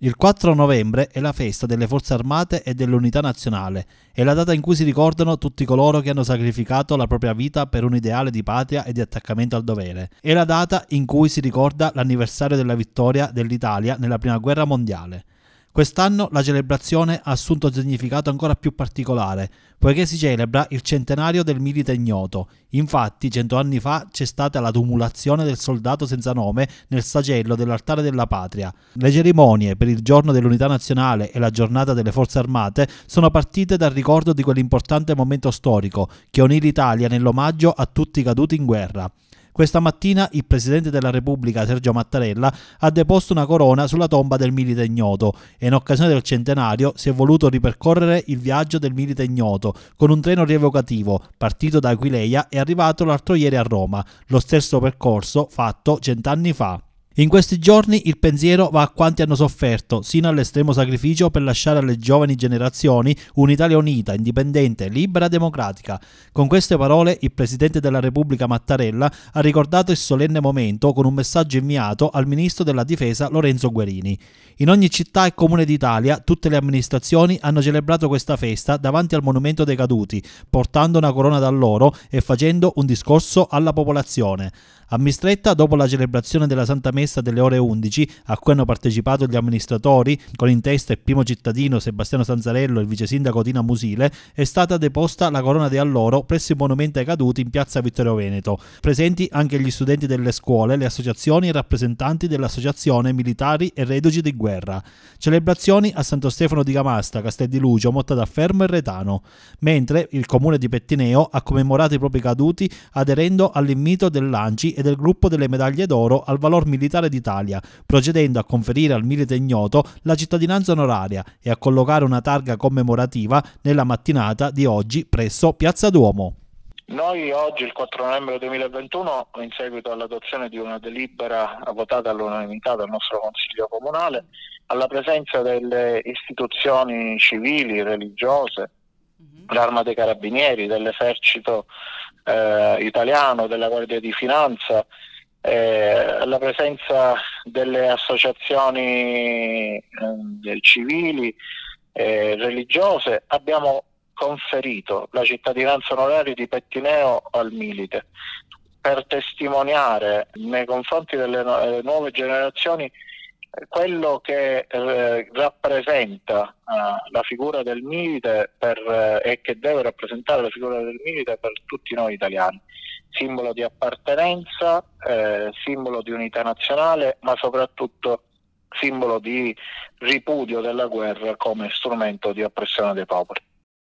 Il 4 novembre è la festa delle Forze Armate e dell'Unità Nazionale, è la data in cui si ricordano tutti coloro che hanno sacrificato la propria vita per un ideale di patria e di attaccamento al dovere, è la data in cui si ricorda l'anniversario della vittoria dell'Italia nella Prima Guerra Mondiale. Quest'anno la celebrazione ha assunto un significato ancora più particolare, poiché si celebra il centenario del Milite Ignoto. Infatti, cento anni fa c'è stata la tumulazione del soldato senza nome nel sacello dell'altare della patria. Le cerimonie per il giorno dell'unità nazionale e la giornata delle forze armate sono partite dal ricordo di quell'importante momento storico che unì l'Italia nell'omaggio a tutti i caduti in guerra. Questa mattina il Presidente della Repubblica Sergio Mattarella ha deposto una corona sulla tomba del milite ignoto e in occasione del centenario si è voluto ripercorrere il viaggio del milite ignoto con un treno rievocativo partito da Aquileia e arrivato l'altro ieri a Roma, lo stesso percorso fatto cent'anni fa. In questi giorni il pensiero va a quanti hanno sofferto, sino all'estremo sacrificio per lasciare alle giovani generazioni un'Italia unita, indipendente, libera, democratica. Con queste parole il Presidente della Repubblica Mattarella ha ricordato il solenne momento con un messaggio inviato al Ministro della Difesa Lorenzo Guerini. In ogni città e comune d'Italia tutte le amministrazioni hanno celebrato questa festa davanti al Monumento dei Caduti, portando una corona da loro e facendo un discorso alla popolazione. A Mistretta, dopo la celebrazione della Santa Messa richiesta delle ore 11 a cui hanno partecipato gli amministratori, con in testa il primo cittadino Sebastiano Sanzarello e il vice sindaco Tina Musile, è stata deposta la corona di alloro presso il monumento ai caduti in piazza Vittorio Veneto. Presenti anche gli studenti delle scuole, le associazioni e i rappresentanti dell'associazione militari e reduci di guerra. Celebrazioni a Santo Stefano di Gamasta, Castel di Lucio, Motta d'Affermo e Retano, mentre il comune di Pettineo ha commemorato i propri caduti aderendo all'invito dell'ANCI e del gruppo delle medaglie d'oro al valor militare militare d'Italia, procedendo a conferire al milite ignoto la cittadinanza onoraria e a collocare una targa commemorativa nella mattinata di oggi presso Piazza Duomo. Noi oggi, il 4 novembre 2021, in seguito all'adozione di una delibera votata all'unanimità dal nostro Consiglio Comunale, alla presenza delle istituzioni civili, religiose, mhm. l'Arma dei Carabinieri, dell'Esercito eh, Italiano, della Guardia di Finanza, eh, la presenza delle associazioni eh, civili, eh, religiose, abbiamo conferito la cittadinanza onoraria di Pettineo al Milite per testimoniare nei confronti delle nu- eh, nuove generazioni eh, quello che eh, rappresenta eh, la figura del milite per, eh, e che deve rappresentare la figura del milite per tutti noi italiani simbolo di appartenenza, eh, simbolo di unità nazionale, ma soprattutto simbolo di ripudio della guerra come strumento di oppressione dei popoli.